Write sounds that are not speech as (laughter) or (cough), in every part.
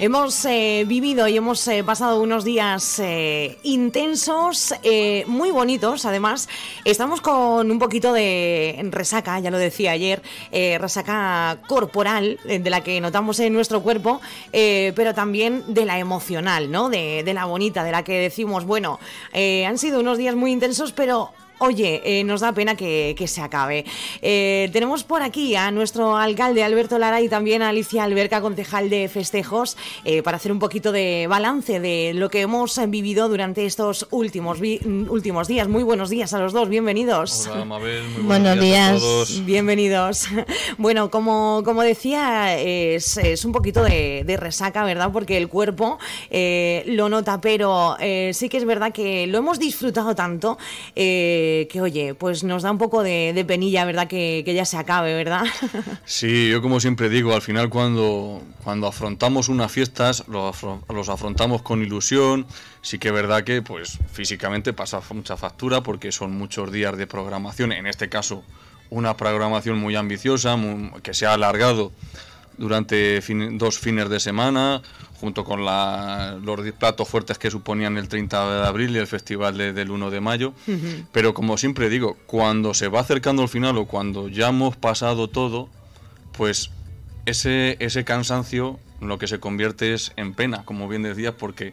Hemos eh, vivido y hemos eh, pasado unos días eh, intensos, muy bonitos además. Estamos con un poquito de resaca, ya lo decía ayer, resaca corporal de la que notamos en nuestro cuerpo, pero también de la emocional, ¿no? de, la bonita, de la que decimos, bueno, han sido unos días muy intensos, pero Oye, eh, nos da pena que, se acabe. Eh, tenemos por aquí a nuestro alcalde Alberto Lara y también a Alicia Alberca, concejal de festejos, eh, para hacer un poquito de balance de lo que hemos vivido durante estos últimos, mm, últimos días. Muy buenos días a los dos, bienvenidos. Hola, Mabel, muy buenos, días, a todos. Bienvenidos. (laughs) Bueno, como, como decía, es, un poquito de, resaca, ¿verdad? Porque el cuerpo lo nota, pero sí que es verdad que lo hemos disfrutado tanto. Eh, que, oye, pues nos da un poco de, penilla, ¿verdad? Que, que, ya se acabe, ¿verdad? (laughs) Sí, yo como siempre digo, al final cuando, cuando afrontamos unas fiestas, los, los afrontamos con ilusión, sí que es verdad que pues físicamente pasa mucha factura porque son muchos días de programación, en este caso una programación muy ambiciosa, que se ha alargado durante dos fines de semana, junto con la, los platos fuertes que suponían el 30 de abril y el festival del 1 de mayo. Pero como siempre digo, cuando se va acercando el final o cuando ya hemos pasado todo, pues ese, ese cansancio lo que se convierte es en pena, como bien decías, porque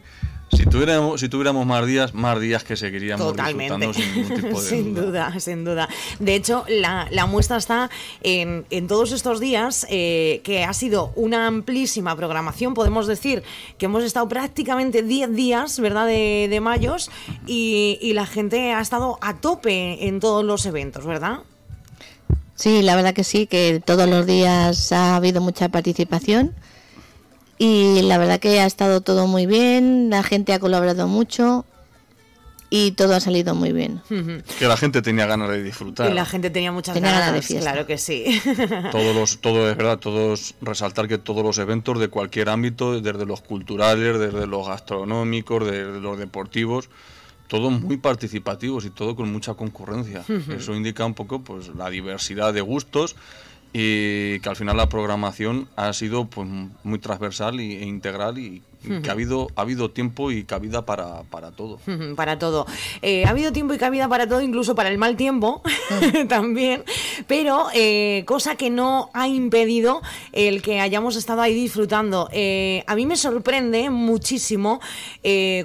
si tuviéramos, si tuviéramos más días, más días que seguiríamos Totalmente. sin ningún tipo de (laughs) sin duda. sin duda. De hecho, la, muestra está en, todos estos días, eh, que ha sido una amplísima programación. Podemos decir que hemos estado prácticamente 10 días, ¿verdad?, de, de mayos, y, y la gente ha estado a tope en todos los eventos, ¿verdad? Sí, la verdad que sí, que todos los días ha habido mucha participación. Y la verdad que ha estado todo muy bien, la gente ha colaborado mucho y todo ha salido muy bien. Que la gente tenía ganas de disfrutar. Y la gente tenía muchas ganas, de fiesta. claro que sí. (laughs) Todos los, todo es verdad, todos resaltar que todos los eventos de cualquier ámbito, desde los culturales, desde los gastronómicos, desde los deportivos, todos muy participativos y todo con mucha concurrencia. Eso indica un poco pues la diversidad de gustos y que al final la programación ha sido pues, muy transversal e integral y que ha habido, ha habido tiempo y cabida para, para todo. Para todo. Eh, ha habido tiempo y cabida para todo, incluso para el mal tiempo (laughs) también, pero eh, cosa que no ha impedido el que hayamos estado ahí disfrutando. Eh, a mí me sorprende muchísimo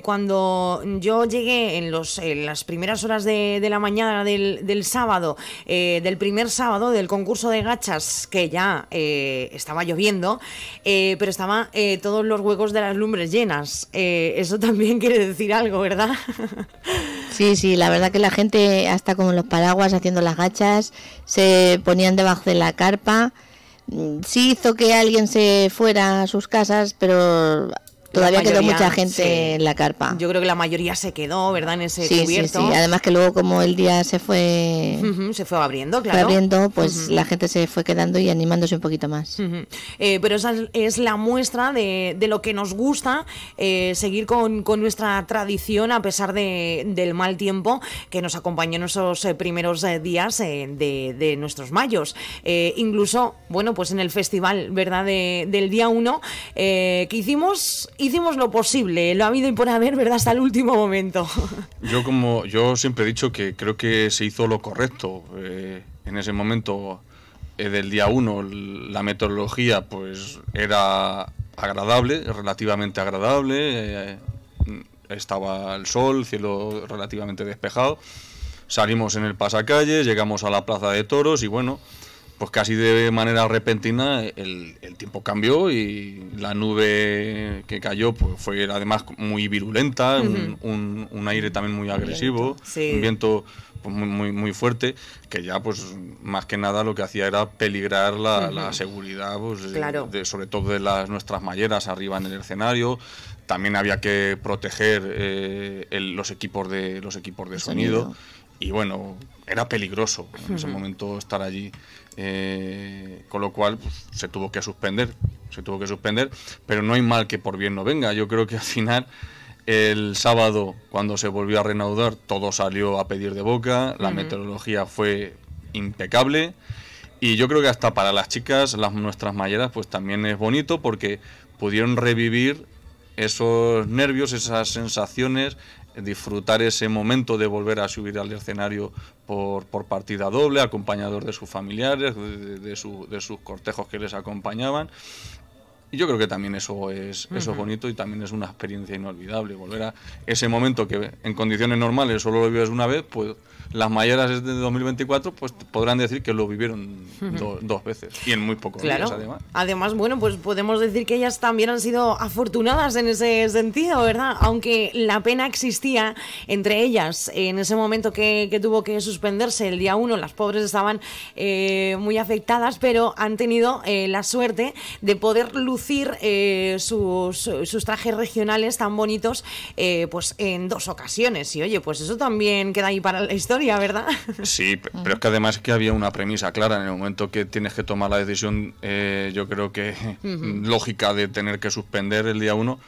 cuando yo llegué en, los, en las primeras horas de, la mañana del, sábado, del primer sábado del concurso de gachas, que ya estaba lloviendo, pero estaba todos los huecos de las llenas. Eh, eso también (laughs) quiere decir algo, ¿verdad? Sí, sí, la verdad que la gente, hasta como los paraguas haciendo las gachas, se ponían debajo de la carpa. Mm, sí hizo que alguien se fuera a sus casas, pero Todavía quedó mucha gente en la carpa. Yo creo que la mayoría se quedó, ¿verdad? En ese cubierto. Sí, sí, además que luego como el día se fue... se fue abriendo, claro. Fue abriendo, pues la gente se fue quedando y animándose un poquito más. Eh, pero esa es la muestra de, lo que nos gusta, eh, seguir con, nuestra tradición a pesar de, del mal tiempo que nos acompañó en esos eh, primeros días de, nuestros mayos. incluso, bueno, pues en el festival, ¿verdad? del día 1, que hicimos hicimos lo posible, lo ha habido y por haber, ¿verdad? Hasta el último momento. (laughs) Yo como yo siempre he dicho que creo que se hizo lo correcto. Eh, en ese momento eh, del día 1 la meteorología pues era agradable, relativamente agradable. Eh, estaba el sol, cielo relativamente despejado. Salimos en el pasacalle, llegamos a la plaza de toros y bueno, pues casi de manera repentina el, tiempo cambió y la nube que cayó pues fue además muy virulenta, un, aire también muy agresivo, un viento pues, muy, muy, fuerte, que ya pues más que nada lo que hacía era peligrar la, seguridad, pues, sobre todo de las, nuestras malleras arriba en el escenario. También había que proteger eh, los equipos de, los equipos de sonido y bueno, era peligroso en ese momento estar allí, eh, con lo cual pues, se tuvo que suspender, se tuvo que suspender, pero no hay mal que por bien no venga, yo creo que al final... El sábado, cuando se volvió a reanudar, todo salió a pedir de boca, la meteorología fue impecable y yo creo que hasta para las chicas, las nuestras mayeras, pues también es bonito porque pudieron revivir esos nervios, esas sensaciones, disfrutar ese momento de volver a subir al escenario por, partida doble, ...acompañador de sus familiares, de, de, de, sus cortejos que les acompañaban y yo creo que también eso es, eso bonito y también es una experiencia inolvidable. Volver a ese momento que en condiciones normales solo lo vives una vez, pues las mayores de 2024 pues podrán decir que lo vivieron dos veces y en muy pocos claro. además. Además, bueno, pues podemos decir que ellas también han sido afortunadas en ese sentido, ¿verdad? Aunque la pena existía entre ellas en ese momento que, que tuvo que suspenderse el día 1, las pobres estaban eh, muy afectadas, pero han tenido eh, la suerte de poder lucir eh, sus, trajes regionales tan bonitos eh, pues en dos ocasiones. Y oye, pues eso también queda ahí para la historia, ¿verdad? (laughs) Sí, pero es que además que había una premisa clara en el momento que tienes que tomar la decisión, eh, yo creo que lógica de tener que suspender el día uno,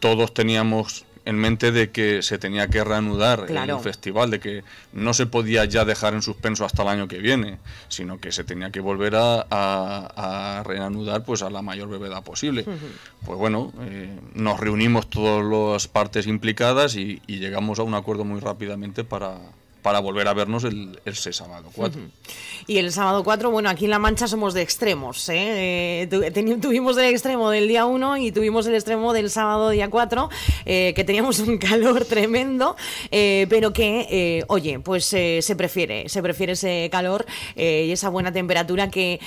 todos teníamos en mente de que se tenía que reanudar el festival, de que no se podía ya dejar en suspenso hasta el año que viene, sino que se tenía que volver a, reanudar pues a la mayor brevedad posible. Pues bueno, eh, nos reunimos todas las partes implicadas y llegamos a un acuerdo muy rápidamente para para volver a vernos el, ese sábado 4. Y el sábado 4, bueno, aquí en La Mancha somos de extremos. ¿eh? Eh, tuvimos el extremo del día 1 y tuvimos el extremo del sábado día 4, eh, que teníamos un (laughs) calor tremendo, pero que, oye, pues se prefiere, se prefiere ese calor y esa buena temperatura que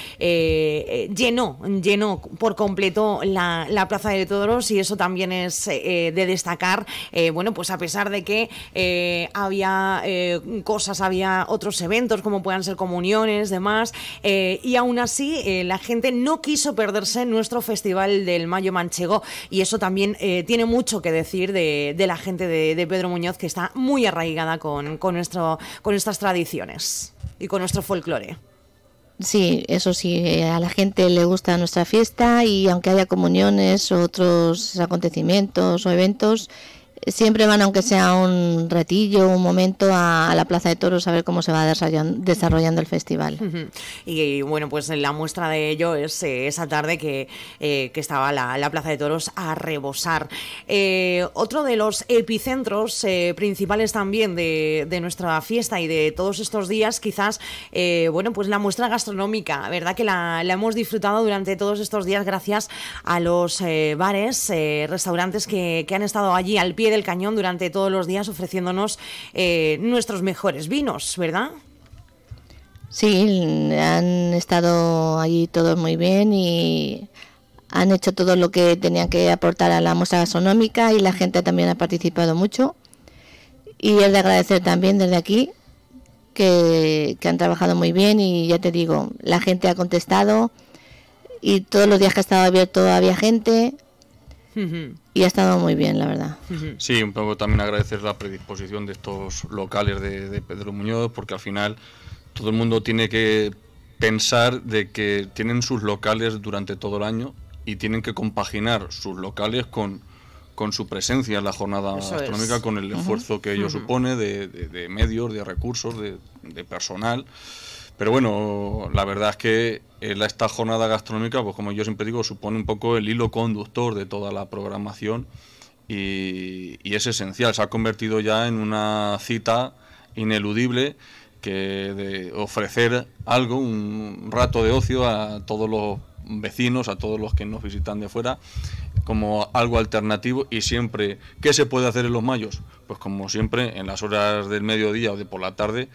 llenó, llenó por completo la, Plaza de Todoros. y eso también es de destacar, bueno, pues a pesar de que había cosas, había otros eventos como puedan ser comuniones, demás, eh, y aún así eh, la gente no quiso perderse nuestro festival del Mayo Manchego y eso también eh, tiene mucho que decir de, la gente de, Pedro Muñoz que está muy arraigada con, con, nuestro, con nuestras tradiciones y con nuestro folclore. Sí, eso sí, a la gente le gusta nuestra fiesta y aunque haya comuniones, otros acontecimientos o eventos, siempre van, aunque sea un retillo, un momento, a, la Plaza de Toros a ver cómo se va desarrollando el festival. Y bueno, pues la muestra de ello es eh, esa tarde que, eh, estaba la, Plaza de Toros a rebosar. Eh, otro de los epicentros principales también de, nuestra fiesta y de todos estos días, quizás, bueno, pues la muestra gastronómica, ¿verdad? Que la, hemos disfrutado durante todos estos días gracias a los bares, restaurantes que, que han estado allí al pie del cañón durante todos los días ofreciéndonos eh, nuestros mejores vinos, ¿verdad? Sí, han estado allí todos muy bien y han hecho todo lo que tenían que aportar a la muestra gastronómica y la gente también ha participado mucho. Y es de agradecer también desde aquí que, que han trabajado muy bien y ya te digo, la gente ha contestado y todos los días que ha estado abierto había gente, y ha estado muy bien, la verdad. Sí, un poco también agradecer la predisposición de estos locales de, Pedro Muñoz, porque al final todo el mundo tiene que pensar de que tienen sus locales durante todo el año y tienen que compaginar sus locales con, con su presencia en la jornada astronómica, con el esfuerzo que ello supone de, de, de, medios, de recursos, de, personal. Pero bueno, la verdad es que eh, esta jornada gastronómica, pues como yo siempre digo, supone un poco el hilo conductor de toda la programación y, es esencial. Se ha convertido ya en una cita ineludible que de ofrecer algo, un rato de ocio a todos los vecinos, a todos los que nos visitan de fuera como algo alternativo y siempre, ¿qué se puede hacer en los mayos? Pues como siempre, en las horas del mediodía o de por la tarde,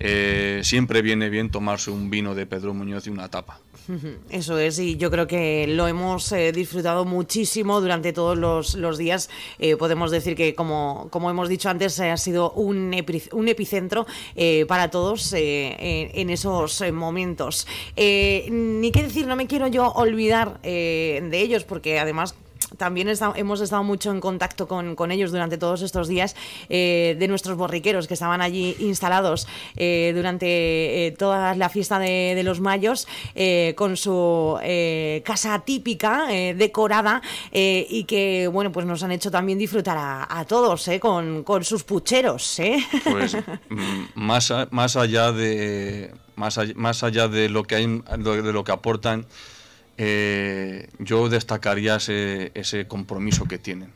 eh, siempre viene bien tomarse un vino de Pedro Muñoz y una tapa. (laughs) Eso es, y yo creo que lo hemos eh, disfrutado muchísimo durante todos los, días. Eh, podemos decir que, como, hemos dicho antes, ha sido un, epicentro para todos en, esos momentos. ni qué decir, no me quiero yo olvidar de ellos, porque además también hemos estado mucho en contacto con, ellos durante todos estos días, eh, de nuestros borriqueros que estaban allí instalados eh, durante eh, toda la fiesta de, los mayos, con su casa típica, decorada, y que, bueno, pues nos han hecho también disfrutar a, todos, con, sus pucheros. Pues (laughs) mm, más, más allá de... Más más allá de lo que hay, de lo que aportan eh, yo destacaría ese, compromiso que tienen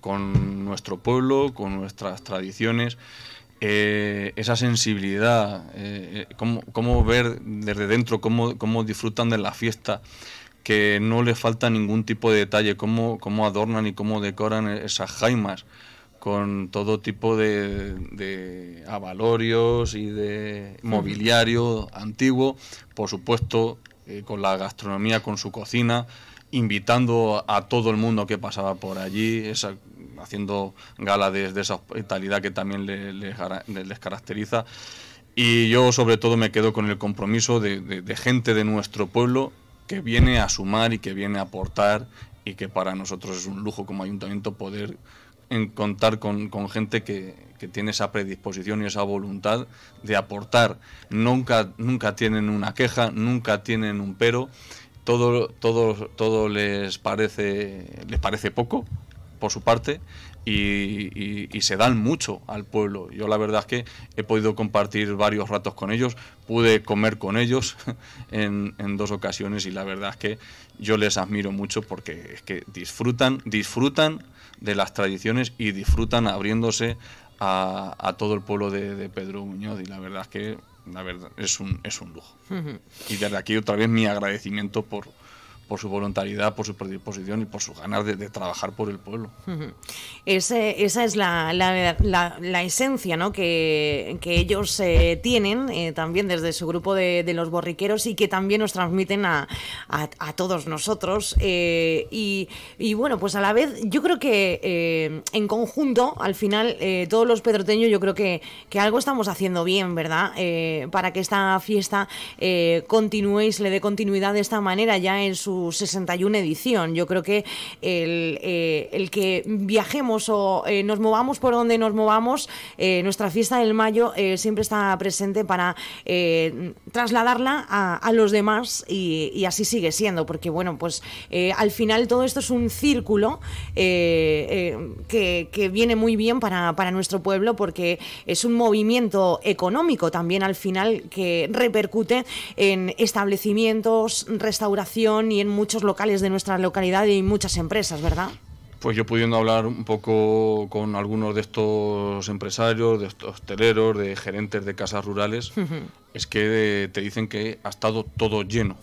con nuestro pueblo, con nuestras tradiciones, eh, esa sensibilidad, eh, cómo, ver desde dentro, cómo, disfrutan de la fiesta, que no les falta ningún tipo de detalle, cómo, adornan y cómo decoran esas jaimas con todo tipo de, de avalorios y de mobiliario antiguo, por supuesto eh, con la gastronomía, con su cocina, invitando a todo el mundo que pasaba por allí, haciendo gala de, esa hospitalidad que también les caracteriza. Y yo sobre todo me quedo con el compromiso de, de gente de nuestro pueblo que viene a sumar y que viene a aportar y que para nosotros es un lujo como ayuntamiento poder en contar con, gente que, tiene esa predisposición y esa voluntad de aportar. Nunca, nunca tienen una queja, nunca tienen un pero. Todo, todo, todo les parece les parece poco por su parte y, se dan mucho al pueblo. Yo la verdad es que he podido compartir varios ratos con ellos, pude comer con ellos (laughs) en, en, dos ocasiones y la verdad es que yo les admiro mucho porque es que disfrutan, disfrutan de las tradiciones y disfrutan abriéndose a, a todo el pueblo de, Pedro Muñoz. Y la verdad es que la verdad, es, un, es un lujo. Y desde aquí otra vez mi agradecimiento por, por su voluntariedad, por su predisposición y por sus ganas de, trabajar por el pueblo. esa es la, esencia ¿no? que, ellos eh, tienen eh, también desde su grupo de, los borriqueros y que también nos transmiten a, todos nosotros. Eh, y, bueno, pues a la vez yo creo que en conjunto, al final, todos los pedroteños yo creo que, que algo estamos haciendo bien, ¿verdad? para que esta fiesta continúe y se le dé continuidad de esta manera ya en su 61 edición. Yo creo que el, eh, que viajemos o eh, nos movamos por donde nos movamos, eh, nuestra fiesta del mayo siempre está presente para trasladarla a, los demás y, así sigue siendo, porque bueno, pues al final todo esto es un círculo que, viene muy bien para nuestro pueblo porque es un movimiento económico también al final que repercute en establecimientos, restauración y en muchos locales de nuestra localidad y muchas empresas, ¿verdad? Pues yo pudiendo hablar un poco con algunos de estos empresarios, de estos teleros, de gerentes de casas rurales, es que eh, te dicen que ha estado todo lleno.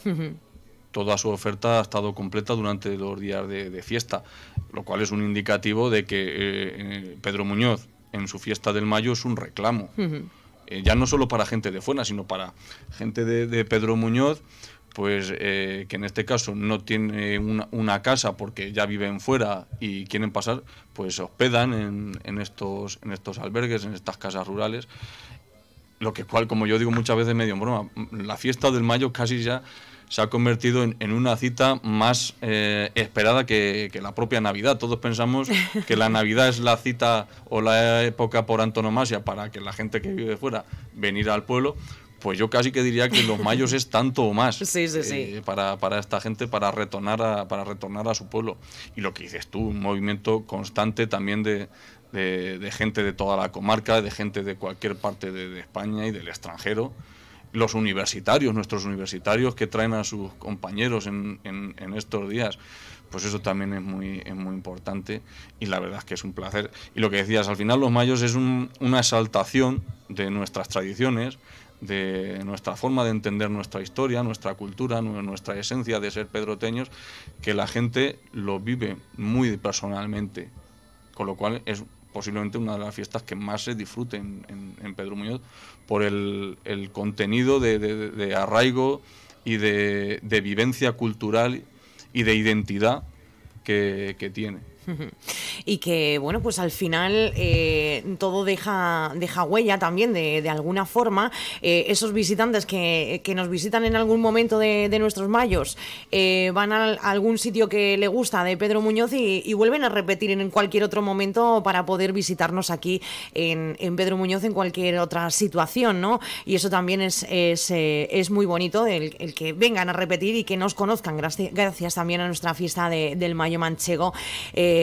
Toda su oferta ha estado completa durante los días de, fiesta, lo cual es un indicativo de que eh, Pedro Muñoz en su fiesta del mayo es un reclamo. Eh, ya no solo para gente de fuera, sino para gente de, de Pedro Muñoz, pues eh, que en este caso no tiene una, casa porque ya viven fuera y quieren pasar, pues se hospedan en, estos, en estos albergues, en estas casas rurales. Lo que cual, como yo digo muchas veces medio en broma, la fiesta del mayo casi ya se ha convertido en, una cita más eh, esperada que, que, la propia Navidad. Todos pensamos que la Navidad es la cita o la época por antonomasia para que la gente que vive fuera venir al pueblo, pues yo casi que diría que los mayos es tanto o más (laughs) eh, para, esta gente para retornar a, para retornar a su pueblo. Y lo que dices tú, un movimiento constante también de, gente de toda la comarca, de gente de cualquier parte de, España y del extranjero. Los universitarios, nuestros universitarios que traen a sus compañeros en, estos días pues eso también es muy, muy importante y la verdad es que es un placer. Y lo que decías, al final los mayos es una exaltación de nuestras tradiciones, de nuestra forma de entender nuestra historia, nuestra cultura, nuestra esencia de ser pedroteños, que la gente lo vive muy personalmente, con lo cual es posiblemente una de las fiestas que más se disfruten en, Pedro Muñoz por el, contenido de, arraigo y de, vivencia cultural y de identidad que tiene. (laughs) Y que, bueno, pues al final eh, todo deja, deja huella también de, alguna forma. Eh, esos visitantes que, nos visitan en algún momento de, nuestros mayos eh, van a, algún sitio que le gusta de Pedro Muñoz y, vuelven a repetir en cualquier otro momento para poder visitarnos aquí en, Pedro Muñoz en cualquier otra situación, ¿no? Y eso también es, es, muy bonito, el, que vengan a repetir y que nos conozcan, gracias, gracias también a nuestra fiesta del Mayo Manchego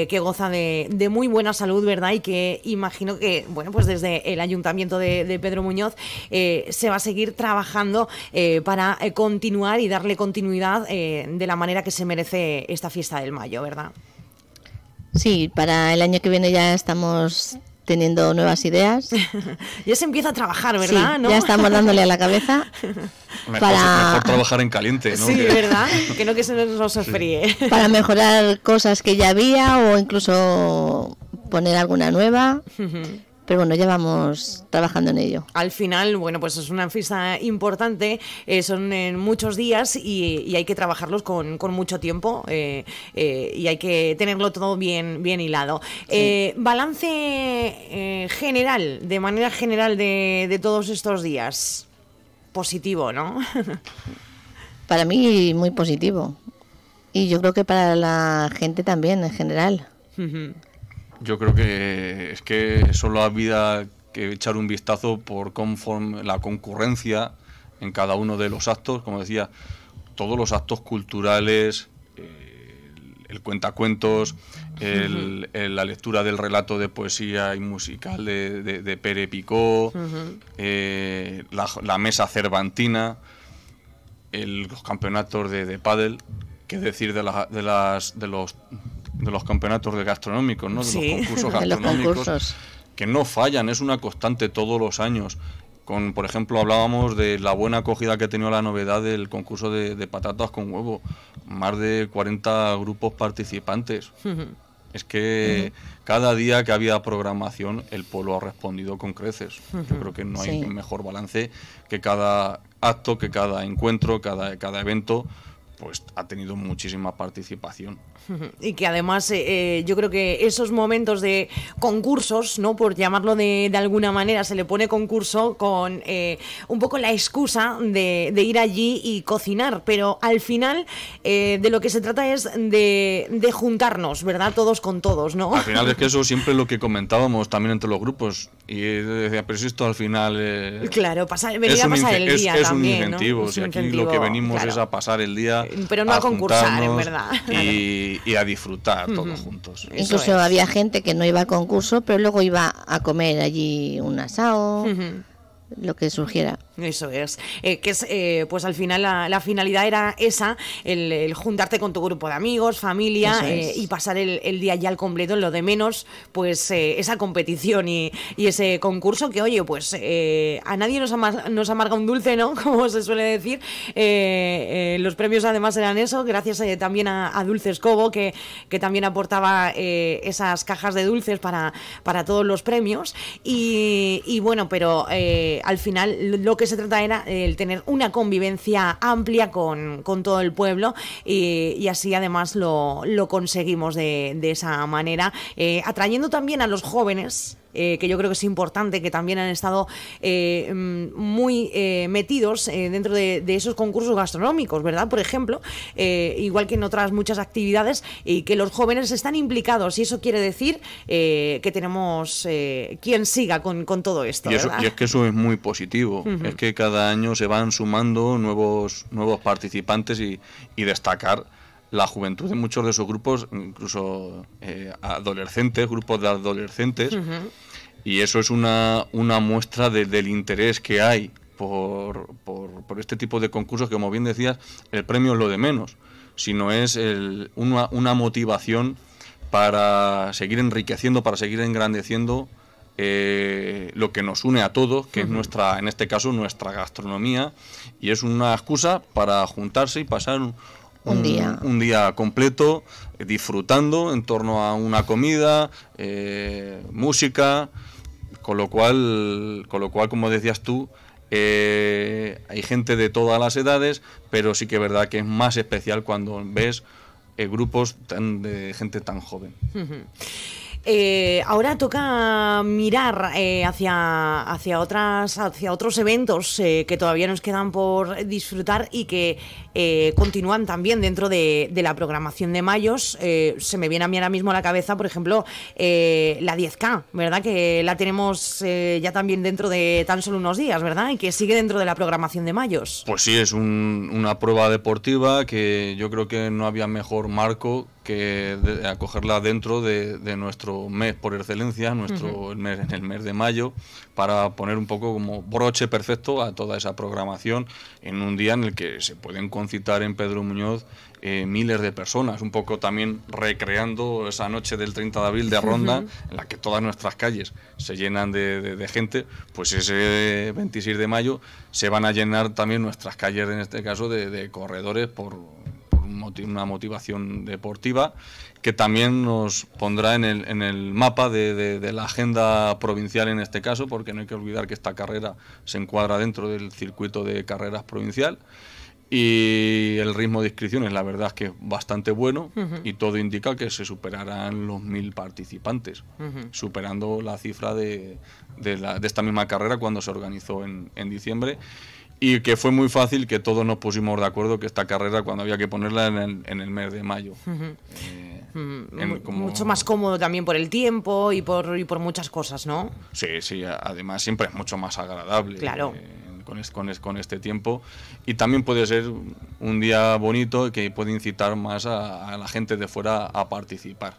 que, goza de, muy buena salud, ¿verdad? Y que imagino que, bueno, pues desde el ayuntamiento de, Pedro Muñoz eh, se va a seguir trabajando eh, para eh, continuar y darle continuidad de la manera que se merece esta fiesta del mayo, ¿verdad? Sí, para el año que viene ya estamos teniendo nuevas ideas. (laughs) ya se empieza a trabajar, ¿verdad? Ya estamos dándole a la cabeza. (laughs) Mejor, para... trabajar en caliente, ¿no? Sí, ¿verdad? (laughs) Que no que se nos fríe. Para mejorar cosas que ya había o incluso poner alguna nueva pero bueno, ya vamos trabajando en ello. Al final, bueno, pues es una fiesta importante, eh, son en eh, muchos días y, hay que trabajarlos con, mucho tiempo eh, y hay que tenerlo todo bien, hilado. balance general, de manera general de, todos estos días, positivo, ¿no? (laughs) para mí muy positivo y yo creo que para la gente también en general. Yo creo que es que solo había que echar un vistazo por conforme la concurrencia en cada uno de los actos, como decía, todos los actos culturales, eh, el cuentacuentos, el, la lectura del relato de poesía y musical de, de, de Pere Picó, eh, la, mesa cervantina, los campeonatos de, de pádel, qué decir de, de, las, de los de los campeonatos de gastronómicos, ¿no? De los concursos gastronómicos. Que no fallan, es una constante todos los años. Con, por ejemplo, hablábamos de la buena acogida que ha tenido la novedad del concurso de, patatas con huevo. Más de 40 grupos participantes. Es que cada día que había programación, el pueblo ha respondido con creces. Yo creo que no hay mejor balance que cada acto, que cada encuentro, cada, cada evento pues ha tenido muchísima participación. (laughs) Y que además eh, eh, yo creo que esos momentos de concursos, ¿no? Por llamarlo de, alguna manera, se le pone concurso con eh, un poco la excusa de, ir allí y cocinar. Pero al final de lo que se trata es de, juntarnos, ¿verdad? Todos con todos, ¿no? Al final es que eso (laughs) siempre lo que comentábamos también entre los grupos. Y decía, pero si esto al final... claro, pasar, a pasar el día también, un aquí lo que venimos es a pasar el día pero no a, concursar, en verdad. Y, a disfrutar todos juntos. Incluso había gente que no iba al concurso, pero luego iba a comer allí un asado lo que surgiera. Eso es. Eh, que es, eh, pues al final la, finalidad era esa, el, juntarte con tu grupo de amigos, familia eh, y pasar el, día ya al completo, en lo de menos, pues esa competición y, ese concurso que, oye, pues a nadie nos, nos, amarga un dulce, ¿no? (laughs) Como se suele decir. los premios además eran eso, gracias también a, Dulces Cobo, que, también aportaba esas cajas de dulces para, para todos los premios. y bueno, pero al final lo que se trata era eh, el tener una convivencia amplia con, todo el pueblo y, así además lo, lo conseguimos de, de esa manera, eh, atrayendo también a los jóvenes eh, que yo creo que es importante, que también han estado eh, mm, muy eh, metidos dentro de, esos concursos gastronómicos, ¿verdad? Por ejemplo, igual que en otras muchas actividades, y que los jóvenes están implicados, y eso quiere decir que tenemos quien siga con, todo esto. Y, y, es que eso es muy positivo, es que cada año se van sumando nuevos, nuevos participantes y destacar la juventud de muchos de esos grupos, incluso eh, adolescentes, grupos de adolescentes, y eso es una, una muestra del interés que hay por, por, este tipo de concursos que, como bien decías, el premio es lo de menos, sino es el, una, una motivación para seguir enriqueciendo, para seguir engrandeciendo eh, lo que nos une a todos, que es nuestra, en este caso, nuestra gastronomía, y es una excusa para juntarse y pasar un, un, mm, día. Un día completo, eh, disfrutando en torno a una comida, eh, música, con lo, cual, con lo cual, como decías tú, eh, hay gente de todas las edades, pero sí que es verdad que es más especial cuando ves grupos de gente tan joven. ahora toca mirar hacia, hacia, otras, hacia otros eventos que todavía nos quedan por disfrutar y que eh, continúan también dentro de, la programación de Mayos. Eh, se me viene a mí ahora mismo a la cabeza, por ejemplo, eh, la 10K, ¿verdad? Que la tenemos ya también dentro de tan solo unos días, ¿verdad? Y que sigue dentro de la programación de Mayos. Pues sí, es una prueba deportiva que yo creo que no había mejor marco que acogerla dentro de, nuestro mes por excelencia, nuestro en el mes de mayo, para poner un poco como broche perfecto a toda esa programación en un día en el que se puede encontrar citar en Pedro Muñoz eh, miles de personas, un poco también recreando esa noche del 30 de abril de Ronda, en la que todas nuestras calles se llenan de, gente, pues ese 26 de mayo se van a llenar también nuestras calles, en este caso, de, corredores por, una motivación deportiva que también nos pondrá en el, en el mapa de, la agenda provincial en este caso, porque no hay que olvidar que esta carrera se encuadra dentro del circuito de carreras provincial. Y el ritmo de inscripciones, la verdad es que es bastante bueno y todo indica que se superarán los mil participantes, superando la cifra de, de, esta misma carrera cuando se organizó en, en diciembre y que fue muy fácil que todos nos pusimos de acuerdo que esta carrera cuando había que ponerla en el, en el mes de mayo. Eh, mm, mucho más cómodo también por el tiempo y por, y por muchas cosas, ¿no? Sí, sí, además siempre es mucho más agradable. Claro. Eh, con, este tiempo. Y también puede ser un día bonito que puede incitar más a la gente de fuera a participar.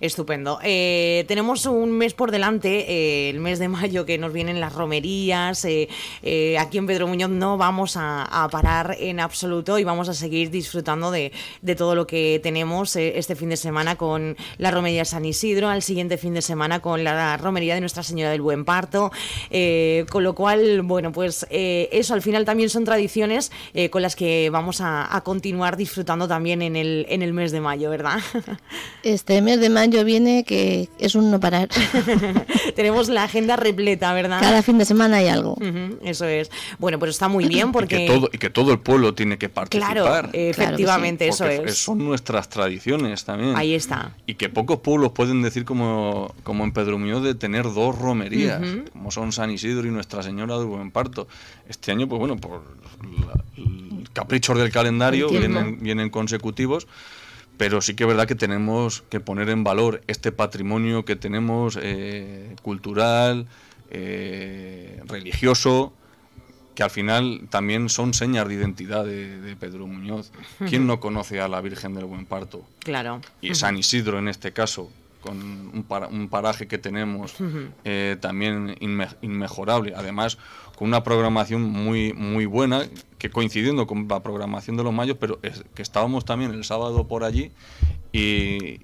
Estupendo. Eh, tenemos un mes por delante, eh, el mes de mayo, que nos vienen las romerías. Eh, aquí en Pedro Muñoz no vamos a, parar en absoluto y vamos a seguir disfrutando de, todo lo que tenemos este fin de semana con la romería San Isidro, al siguiente fin de semana con la romería de Nuestra Señora del Buen Parto. con lo cual, bueno, pues eso al final también son tradiciones con las que vamos a, continuar disfrutando también en el, mes de mayo, ¿verdad? Este mes de mayo viene que es un no parar. (laughs) Tenemos la agenda repleta, ¿verdad? Cada fin de semana hay algo. eso es. Bueno, pues está muy bien porque... Y que, todo, y que todo el pueblo tiene que participar. Eh, claro, efectivamente, eso es. Son nuestras tradiciones también. Ahí está. Y que pocos pueblos pueden decir como, como en Pedro de tener dos romerías, como son San Isidro y Nuestra Señora del Buen Parto. Este año, pues bueno, por caprichos el del calendario, vienen, vienen consecutivos pero sí que es verdad que tenemos que poner en valor este patrimonio que tenemos eh, cultural, eh, religioso, que al final también son señas de identidad de, Pedro Muñoz. (laughs) ¿Quién no conoce a la Virgen del Buen Parto? Claro. Y San Isidro en este caso, con un, paraje que tenemos eh, también inmejorable. Además, con una programación muy, muy buena, que coincidiendo con la programación de los mayos, pero que estábamos también el sábado por allí y,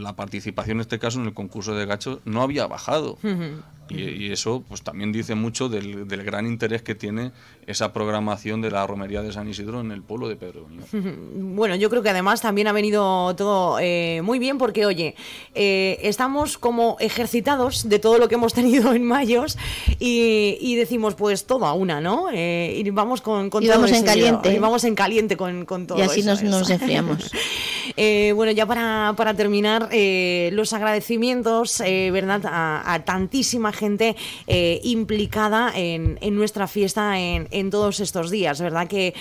la participación en este caso en el concurso de gachos no había bajado. y, eso pues también dice mucho del, gran interés que tiene esa programación de la romería de San Isidro en el pueblo de Pedro. Bueno, yo creo que además también ha venido todo eh, muy bien porque, oye, eh, estamos como ejercitados de todo lo que hemos tenido en mayos y decimos, pues pues a una, ¿no? Eh, y vamos con, vamos en caliente. Y vamos en caliente con, todo. Y así nos, enfriamos. (laughs) Eh, bueno, ya para, para terminar, eh, los agradecimientos, ¿verdad? A, tantísima gente implicada en, en, nuestra fiesta en, en, todos estos días, ¿verdad? Que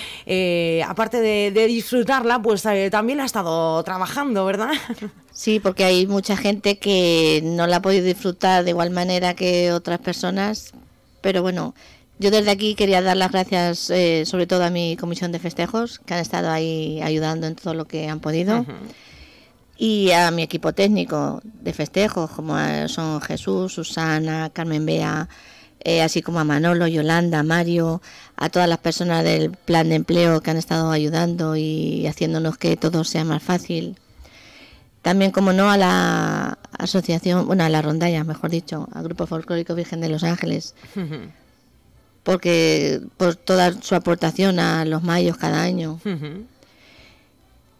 aparte de, de, disfrutarla, pues también ha estado trabajando, ¿verdad? (laughs) Sí, porque hay mucha gente que no la ha podido disfrutar de igual manera que otras personas, pero bueno, yo desde aquí quería dar las gracias eh, sobre todo a mi comisión de festejos, que han estado ahí ayudando en todo lo que han podido. Y a mi equipo técnico de festejos, como son Jesús, Susana, Carmen Bea, eh, así como a Manolo, Yolanda, Mario, a todas las personas del plan de empleo que han estado ayudando y haciéndonos que todo sea más fácil. También, como no, a la, asociación, bueno, a la rondalla, mejor dicho, al Grupo Folclórico Virgen de los Ángeles, (laughs) porque por toda su aportación a los mayos cada año.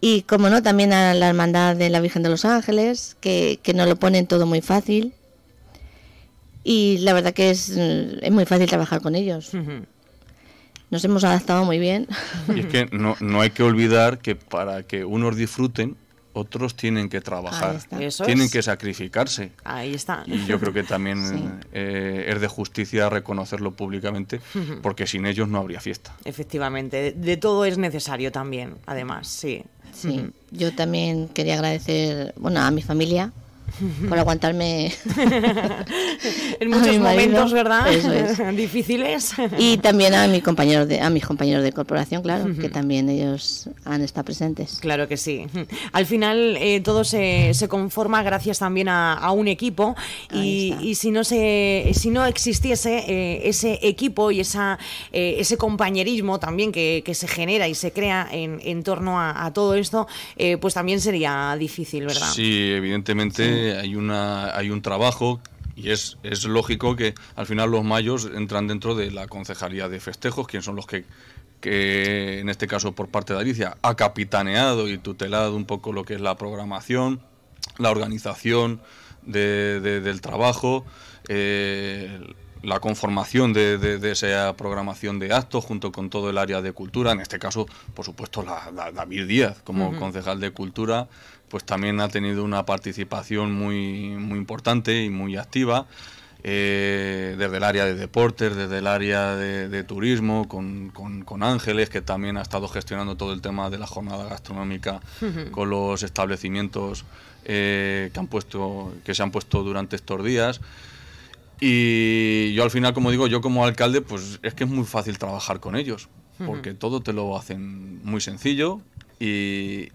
Y como no, también a la Hermandad de la Virgen de los Ángeles, que, que nos lo ponen todo muy fácil. Y la verdad que es, muy fácil trabajar con ellos. (laughs) nos hemos adaptado muy bien. Y es que no, no, hay que olvidar que para que unos disfruten otros tienen que trabajar, tienen que sacrificarse. Ahí está. Y yo creo que también (laughs) eh, es de justicia reconocerlo públicamente, (laughs) porque sin ellos no habría fiesta. Efectivamente, de todo es necesario también, además, sí. Sí, (laughs) yo también quería agradecer, bueno, a mi familia, por aguantarme (laughs) en muchos momentos, ¿verdad? (laughs) Difíciles. Y también a mis compañeros de a mis compañeros de corporación, claro, que también ellos han estado presentes. Claro que sí. Al final eh, todo se, se, conforma gracias también a, un equipo y, si no se si no existiese eh, ese equipo y esa eh, ese compañerismo también que, que, se genera y se crea en, en torno a, todo esto, pues también sería difícil, ¿verdad? Sí, evidentemente hay, una, hay un trabajo y es, lógico que al final los mayos entran dentro de la concejalía de festejos, quienes son los que, en este caso por parte de Alicia, ha capitaneado y tutelado un poco lo que es la programación, la organización del trabajo. Eh, la conformación de, esa programación de actos junto con todo el área de cultura, en este caso, por supuesto, la, David Díaz como concejal de cultura, pues también ha tenido una participación muy, muy importante y muy activa. Eh, desde el área de deportes, desde el área de, turismo, con, Ángeles, que también ha estado gestionando todo el tema de la jornada gastronómica con los establecimientos eh, que, han puesto, que se han puesto durante estos días. Y yo al final, como digo, yo como alcalde, pues es que es muy fácil trabajar con ellos, porque todo te lo hacen muy sencillo y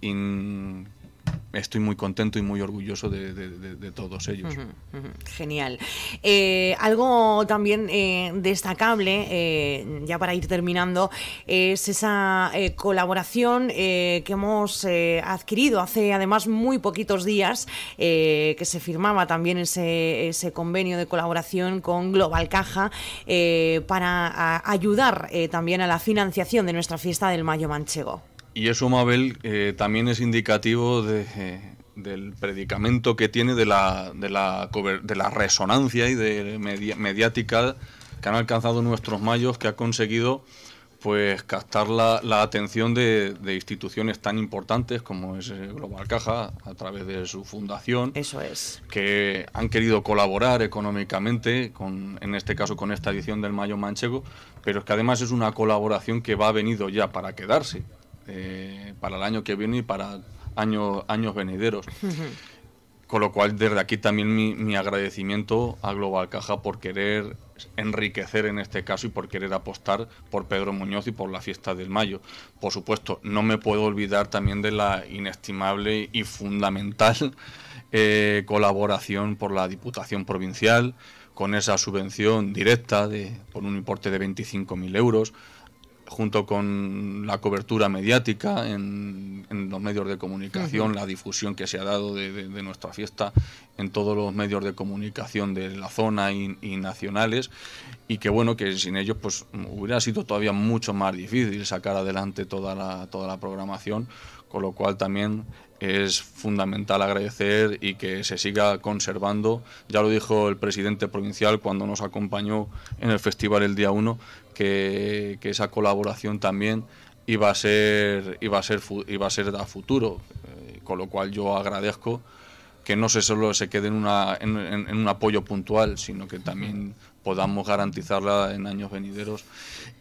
estoy muy contento y muy orgulloso de, todos ellos. Genial. Eh, algo también eh, destacable, eh, ya para ir terminando, es esa colaboración que hemos adquirido hace además muy poquitos días, que se firmaba también ese, ese, convenio de colaboración con Global Caja para ayudar también a la financiación de nuestra fiesta del Mayo Manchego. Y eso, Mabel, eh, también es indicativo eh, del predicamento que tiene de la, de la, resonancia y de mediática que han alcanzado nuestros mayos, que ha conseguido pues captar la, atención de, instituciones tan importantes como es eh, Global Caja a través de su fundación. Eso es. Que han querido colaborar económicamente, con, en este caso con esta edición del Mayo Manchego, pero que además es una colaboración que va venido ya para quedarse. Eh, para el año que viene y para años, venideros. Con lo cual, desde aquí también mi, agradecimiento a Global Caja por querer enriquecer en este caso y por querer apostar por Pedro Muñoz y por la fiesta del Mayo. Por supuesto, no me puedo olvidar también de la inestimable y fundamental eh, colaboración por la Diputación Provincial, con esa subvención directa de, por un importe de 25.000 euros, junto con la cobertura mediática en, los medios de comunicación, la difusión que se ha dado de, nuestra fiesta en todos los medios de comunicación de la zona y, nacionales, y que bueno, que sin ellos pues hubiera sido todavía mucho más difícil sacar adelante toda la, toda la programación, con lo cual también es fundamental agradecer y que se siga conservando. Ya lo dijo el presidente provincial cuando nos acompañó en el festival el día 1, que, esa colaboración también iba a ser, iba a ser, iba a, ser a futuro, eh, con lo cual yo agradezco que no se solo se quede en, una, en, un apoyo puntual, sino que también podamos garantizarla en años venideros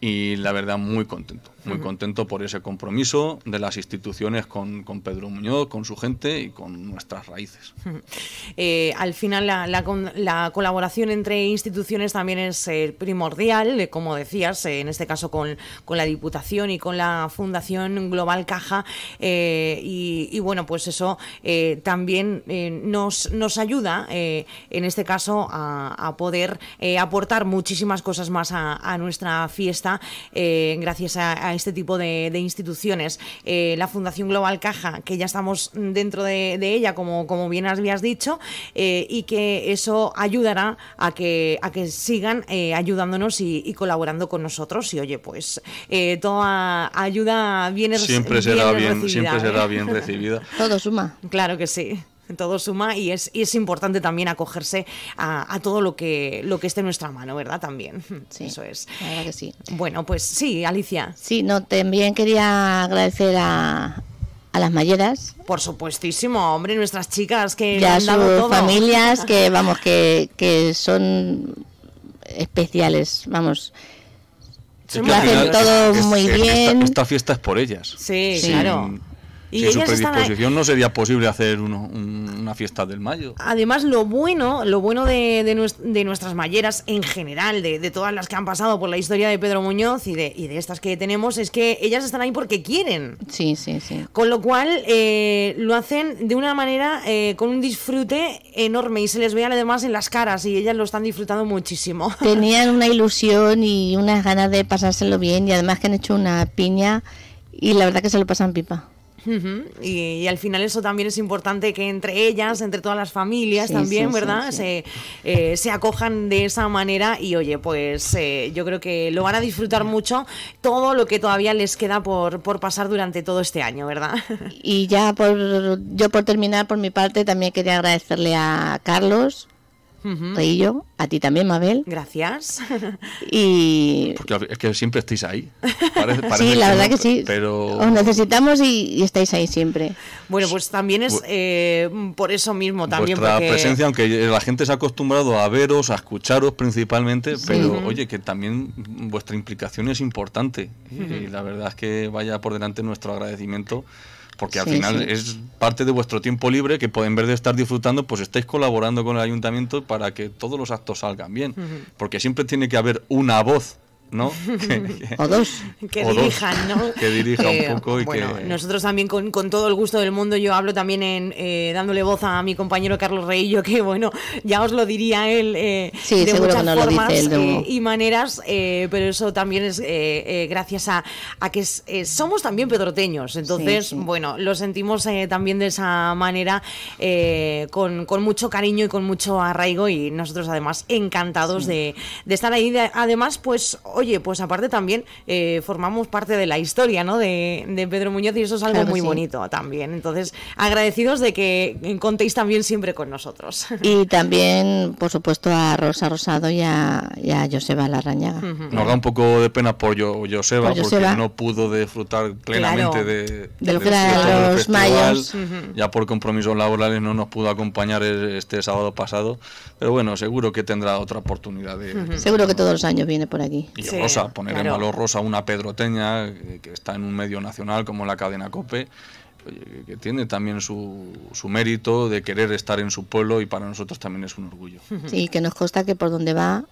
y la verdad muy contento muy contento por ese compromiso de las instituciones con, Pedro Muñoz, con su gente y con nuestras raíces. Eh, al final, la, colaboración entre instituciones también es eh, primordial, eh, como decías, en este caso con, la Diputación y con la Fundación Global Caja. Y, bueno, pues eso también nos, nos ayuda, en este caso, a, poder aportar muchísimas cosas más a, nuestra fiesta, gracias a este tipo de, instituciones. Eh, la Fundación Global Caja, que ya estamos dentro de, ella, como, como bien habías dicho, eh, y que eso ayudará a que, a que sigan eh, ayudándonos y, colaborando con nosotros. Y oye, pues toda ayuda viene, siempre será bien, recibida. Siempre será bien recibida. Todo suma. Claro que sí. Todo suma y es, y es importante también acogerse a, todo lo que, lo que esté en nuestra mano, ¿verdad? También. (laughs) Eso es. Bueno, pues sí, Alicia. Sí, no, también quería agradecer a, a las mayeras. Por supuestísimo, hombre, nuestras chicas que familias que, (laughs) vamos, que, que son especiales, vamos. que lo hacen todo muy bien. Esta, fiesta es por ellas. Sí, claro. Y Sin su predisposición no sería posible hacer una fiesta del mayo. Además, lo bueno, lo bueno de, nuestras malleras en general, de, todas las que han pasado por la historia de Pedro Muñoz y de, estas que tenemos, es que ellas están ahí porque quieren. Sí, sí, sí. Con lo cual, eh, lo hacen de una manera, eh, con un disfrute enorme y se les ve además en las caras y ellas lo están disfrutando muchísimo. (laughs) Tenían una ilusión y unas ganas de pasárselo bien y además que han hecho una piña y la verdad que se lo pasan pipa y, al final eso también es importante que entre ellas, entre todas las familias también, ¿verdad? Eh, se, acojan de esa manera y oye, pues eh, yo creo que lo van a disfrutar mucho todo lo que todavía les queda por, por pasar durante todo este año, ¿verdad? Y ya por, yo por terminar, por mi parte, también quería agradecerle a Carlos uh yo, a ti también, Mabel. Gracias. Y... (laughs) Porque es que siempre estáis ahí. (laughs) sí, la verdad que, sí. Pero... Os necesitamos y, estáis ahí siempre. Bueno, pues también es pues- eh, por eso mismo. también Vuestra presencia, aunque la gente se ha acostumbrado a veros, a escucharos principalmente, pero oye, que también vuestra implicación es importante. Y la verdad es que vaya por delante nuestro agradecimiento porque al final es parte de vuestro tiempo libre que en vez de estar disfrutando, pues estáis colaborando con el ayuntamiento para que todos los actos salgan bien, porque siempre tiene que haber una voz ¿no? (laughs) o dos. Que dirijan, ¿no? Que dirija un poco y Nosotros también con, todo el gusto del mundo, yo hablo también en, eh, dándole voz a mi compañero Carlos Reillo, que bueno, ya os lo diría él de muchas formas y maneras, eh, pero eso también es eh, gracias a, a que somos también pedroteños, entonces, bueno, lo sentimos también de esa manera, con, mucho cariño y con mucho arraigo y nosotros además encantados de, estar ahí. además, pues hoy oye, pues aparte también eh, formamos parte de la historia ¿no? de, Pedro Muñoz y eso es algo muy bonito también. Entonces, agradecidos de que contéis también siempre con nosotros. Y también, por supuesto, a Rosa Rosado y a, y Joseba Larrañaga. Nos da un poco de pena por Joseba, porque no pudo disfrutar plenamente de, de los Ya por compromisos laborales no nos pudo acompañar este sábado pasado, pero bueno, seguro que tendrá otra oportunidad. Seguro que todos los años viene por aquí. Rosa, poner en valor Rosa una pedroteña eh, que está en un medio nacional como la cadena Cope, que tiene también su, su, mérito de querer estar en su pueblo y para nosotros también es un orgullo. Sí, que nos consta que por donde va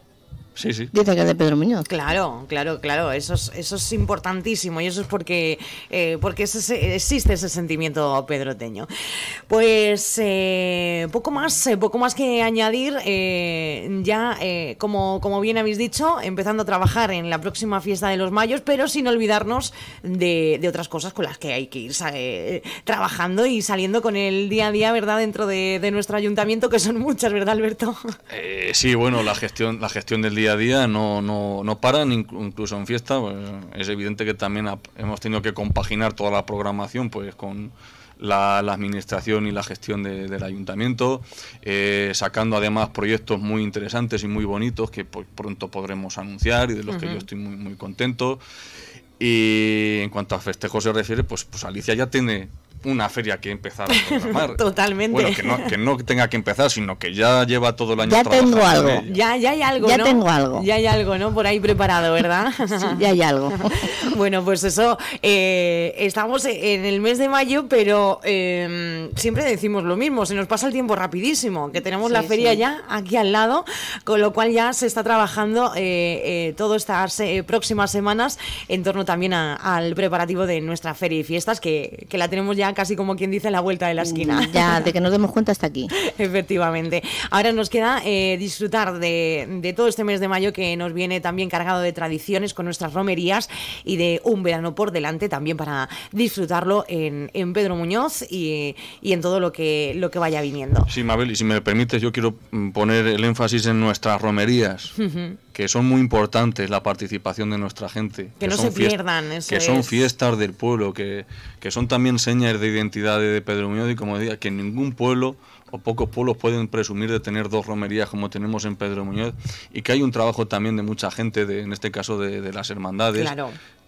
Dice que es de Pedro Muñoz. Claro, claro, claro. Eso es, eso es importantísimo y eso es porque, eh, porque ese, existe ese sentimiento pedroteño. Pues eh, poco más, eh, poco más que añadir. ya, como, como bien habéis dicho, empezando a trabajar en la próxima fiesta de los mayos, pero sin olvidarnos de, otras cosas con las que hay que ir trabajando y saliendo con el día a día, ¿verdad? Dentro de, de nuestro ayuntamiento, que son muchas, ¿verdad, Alberto? sí, bueno, la gestión, la gestión del día día a día no, no, paran, incluso en fiesta. Pues, es evidente que también hemos tenido que compaginar toda la programación pues con la, administración y la gestión del ayuntamiento, eh, sacando además proyectos muy interesantes y muy bonitos que pues, pronto podremos anunciar y de los que yo estoy muy, muy contento. Y en cuanto a festejos se refiere, pues, pues Alicia ya tiene una feria que empezar a (laughs) Totalmente. Bueno, que no, que no, tenga que empezar, sino que ya lleva todo el año Ya tengo algo. Ya, hay algo, Ya hay algo, ¿no? Por ahí preparado, ¿verdad? (laughs) ya hay algo. (laughs) bueno, pues eso, eh, estamos en el mes de mayo, pero em, siempre decimos lo mismo, se nos pasa el tiempo rapidísimo, que tenemos la feria ya aquí al lado, con lo cual ya se está trabajando eh, eh todas estas eh, próximas semanas en torno también al preparativo de nuestra feria y fiestas, que la tenemos ya casi como quien dice la vuelta de la esquina. Mm, ya, de que nos demos cuenta hasta aquí. (laughs) Efectivamente. Ahora nos queda eh, disfrutar de, todo este mes de mayo que nos viene también cargado de tradiciones con nuestras romerías y de un verano por delante también para disfrutarlo en, Pedro Muñoz y, en todo lo que, lo que vaya viniendo. Sí, Mabel, y si me permites, yo quiero mm, poner el énfasis en nuestras romerías que son muy importantes la participación de nuestra gente. Que, no se pierdan, Que son fiestas del pueblo, que, son también señas de identidad de, Pedro Muñoz y como decía, que ningún pueblo o pocos pueblos pueden presumir de tener dos romerías como tenemos en Pedro Muñoz y que hay un trabajo también de mucha gente, en este caso de, las hermandades,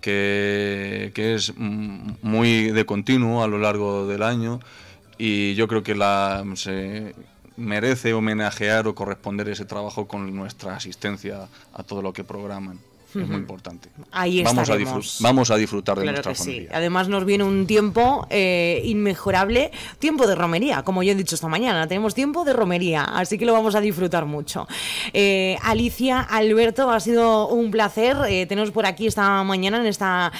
que, es muy de continuo a lo largo del año y yo creo que la, merece homenajear o corresponder ese trabajo con nuestra asistencia a todo lo que programan es muy importante. Ahí vamos a, vamos a disfrutar de claro nuestra que Sí. Además nos viene un tiempo eh, inmejorable, tiempo de romería, como yo he dicho esta mañana, tenemos tiempo de romería, así que lo vamos a disfrutar mucho. Eh, Alicia, Alberto, ha sido un placer eh, teneros por aquí esta mañana en esta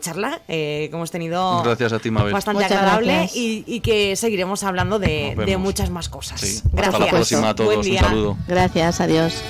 charla que hemos tenido bastante agradable y, que seguiremos hablando de, muchas más cosas. Gracias. a todos. Un saludo. Gracias, adiós.